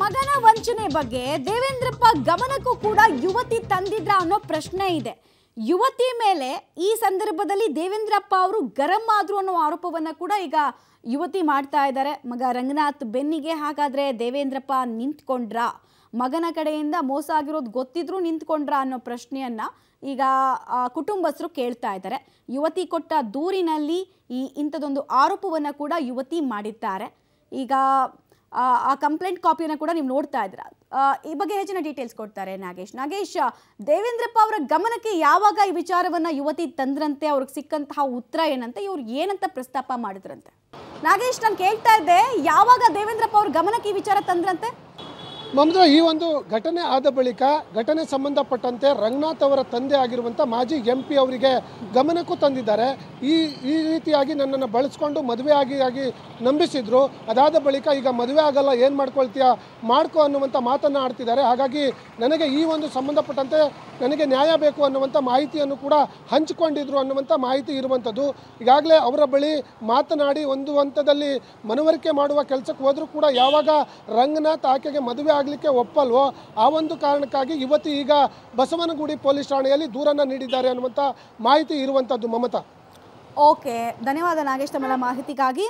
ಮಗನ ವಂಚನೆ ಬಗ್ಗೆ ದೇವೇಂದ್ರಪ್ಪ ಗಮನಕ್ಕೂ ಕೂಡ ಯುವತಿ ತಂದಿದ್ರ ಅನ್ನೋ ಪ್ರಶ್ನೆ ಇದೆ ಯುವತಿ ಮೇಲೆ ಈ ಸಂದರ್ಭದಲ್ಲಿ ದೇವೇಂದ್ರಪ್ಪ ಅವರು ಗರಂ ಆದ್ರು ಅನ್ನೋ ಆರೋಪವನ್ನು ಕೂಡ ಈಗ ಯುವತಿ ಮಾಡ್ತಾ ಇದ್ದಾರೆ ಮಗ ರಂಗನಾಥ್ ಬೆನ್ನಿಗೆ ಹಾಗಾದ್ರೆ ದೇವೇಂದ್ರಪ್ಪ ನಿಂತ್ಕೊಂಡ್ರ ಮಗನ ಕಡೆಯಿಂದ ಮೋಸ ಆಗಿರೋದು ಗೊತ್ತಿದ್ರು ನಿಂತ್ಕೊಂಡ್ರ ಅನ್ನೋ ಪ್ರಶ್ನೆಯನ್ನ ಈಗ ಕುಟುಂಬಸ್ಥರು ಕೇಳ್ತಾ ಇದ್ದಾರೆ ಯುವತಿ ಕೊಟ್ಟ ದೂರಿನಲ್ಲಿ ಈ ಇಂಥದೊಂದು ಆರೋಪವನ್ನು ಕೂಡ ಯುವತಿ ಮಾಡಿದ್ದಾರೆ ಈಗ ಆ ಕಂಪ್ಲೇಂಟ್ ಕಾಪಿಯನ್ನು ಕೂಡ ನೀವು ನೋಡ್ತಾ ಇದ್ರ ಈ ಬಗ್ಗೆ ಹೆಚ್ಚಿನ ಡೀಟೇಲ್ಸ್ ಕೊಡ್ತಾರೆ ನಾಗೇಶ್ ನಾಗೇಶ್ ದೇವೇಂದ್ರಪ್ಪ ಅವರ ಗಮನಕ್ಕೆ ಯಾವಾಗ ಈ ವಿಚಾರವನ್ನು ಯುವತಿ ತಂದ್ರಂತೆ ಅವ್ರಿಗೆ ಸಿಕ್ಕಂತಹ ಉತ್ತರ ಏನಂತ ಇವ್ರು ಏನಂತ ಪ್ರಸ್ತಾಪ ಮಾಡಿದ್ರಂತೆ ನಾಗೇಶ್ ನಾನು ಕೇಳ್ತಾ ಇದ್ದೆ ಯಾವಾಗ ದೇವೇಂದ್ರಪ್ಪ ಅವ್ರ ಗಮನಕ್ಕೆ ಈ ವಿಚಾರ ತಂದ್ರಂತೆ ಮಮತಾ ಈ ಒಂದು ಘಟನೆ ಆದ ಬಳಿಕ ಘಟನೆ ಸಂಬಂಧಪಟ್ಟಂತೆ ರಂಗನಾಥ್ ಅವರ ತಂದೆ ಆಗಿರುವಂಥ ಮಾಜಿ ಎಂ ಪಿ ಅವರಿಗೆ ಗಮನಕ್ಕೂ ತಂದಿದ್ದಾರೆ ಈ ಈ ರೀತಿಯಾಗಿ ನನ್ನನ್ನು ಬಳಸ್ಕೊಂಡು ಮದುವೆ ಆಗಿ ಆಗಿ ನಂಬಿಸಿದ್ರು ಅದಾದ ಬಳಿಕ ಈಗ ಮದುವೆ ಆಗಲ್ಲ ಏನು ಮಾಡ್ಕೊಳ್ತೀಯ ಮಾಡ್ಕೊ ಅನ್ನುವಂಥ ಮಾತನ್ನು ಆಡ್ತಿದ್ದಾರೆ ಹಾಗಾಗಿ ನನಗೆ ಈ ಒಂದು ಸಂಬಂಧಪಟ್ಟಂತೆ ನನಗೆ ನ್ಯಾಯ ಬೇಕು ಅನ್ನುವಂಥ ಮಾಹಿತಿಯನ್ನು ಕೂಡ ಹಂಚಿಕೊಂಡಿದ್ರು ಅನ್ನುವಂಥ ಮಾಹಿತಿ ಇರುವಂಥದ್ದು ಈಗಾಗಲೇ ಅವರ ಬಳಿ ಮಾತನಾಡಿ ಒಂದು ಹಂತದಲ್ಲಿ ಮನವರಿಕೆ ಮಾಡುವ ಕೆಲಸಕ್ಕೆ ಹೋದರೂ ಕೂಡ ಯಾವಾಗ ರಂಗನಾಥ್ ಆಕೆಗೆ ಮದುವೆ ಆಗಲಿಕ್ಕೆ ಒಪ್ಪಲ್ವೋ ಆ ಒಂದು ಕಾರಣಕ್ಕಾಗಿ ಇವತ್ತು ಈಗ ಬಸವನಗುಡಿ ಪೊಲೀಸ್ ಠಾಣೆಯಲ್ಲಿ ದೂರನ್ನು ನೀಡಿದ್ದಾರೆ ಅನ್ನುವಂಥ ಮಾಹಿತಿ ಇರುವಂಥದ್ದು ಮಮತಾ ಓಕೆ ಧನ್ಯವಾದ ನಾಗೇಶ್ ತಮ್ಮ ಮಾಹಿತಿಗಾಗಿ